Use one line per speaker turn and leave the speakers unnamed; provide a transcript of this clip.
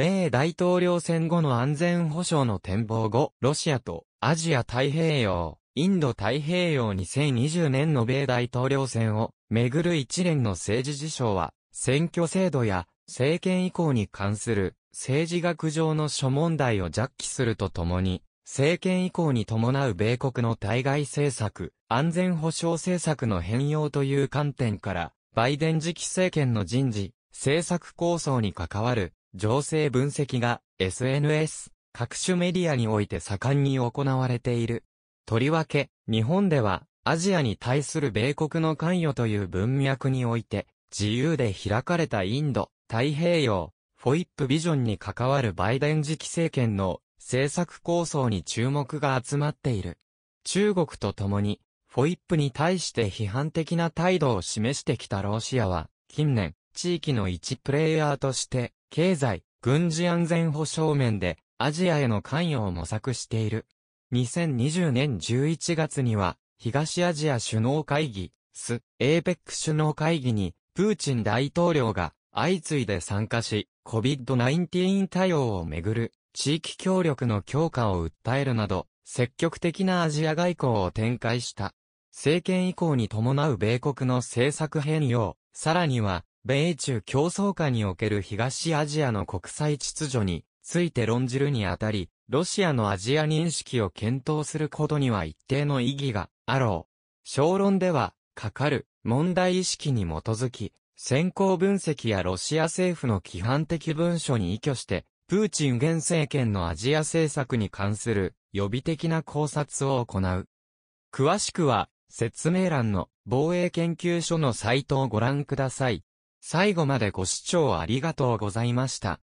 米大統領選後の安全保障の展望後、ロシアとアジア太平洋、インド太平洋2020年の米大統領選をめぐる一連の政治事象は、選挙制度や政権移行に関する政治学上の諸問題を弱気するとともに、政権移行に伴う米国の対外政策、安全保障政策の変容という観点から、バイデン次期政権の人事、政策構想に関わる情勢分析が SNS、各種メディアにおいて盛んに行われている。とりわけ、日本では、アジアに対する米国の関与という文脈において、自由で開かれたインド、太平洋、フォイップビジョンに関わるバイデン次期政権の政策構想に注目が集まっている。中国と共に、フォイップに対して批判的な態度を示してきたロシアは、近年、地域の一プレイヤーとして、経済、軍事安全保障面でアジアへの関与を模索している。2020年11月には、東アジア首脳会議、ス、エーペック首脳会議に、プーチン大統領が相次いで参加し、COVID-19 対応をめぐる地域協力の強化を訴えるなど、積極的なアジア外交を展開した。政権移行に伴う米国の政策変容、さらには、米中競争下における東アジアの国際秩序について論じるにあたり、ロシアのアジア認識を検討することには一定の意義があろう。小論では、かかる問題意識に基づき、先行分析やロシア政府の規範的文書に依拠して、プーチン現政権のアジア政策に関する予備的な考察を行う。詳しくは、説明欄の防衛研究所のサイトをご覧ください。最後までご視聴ありがとうございました。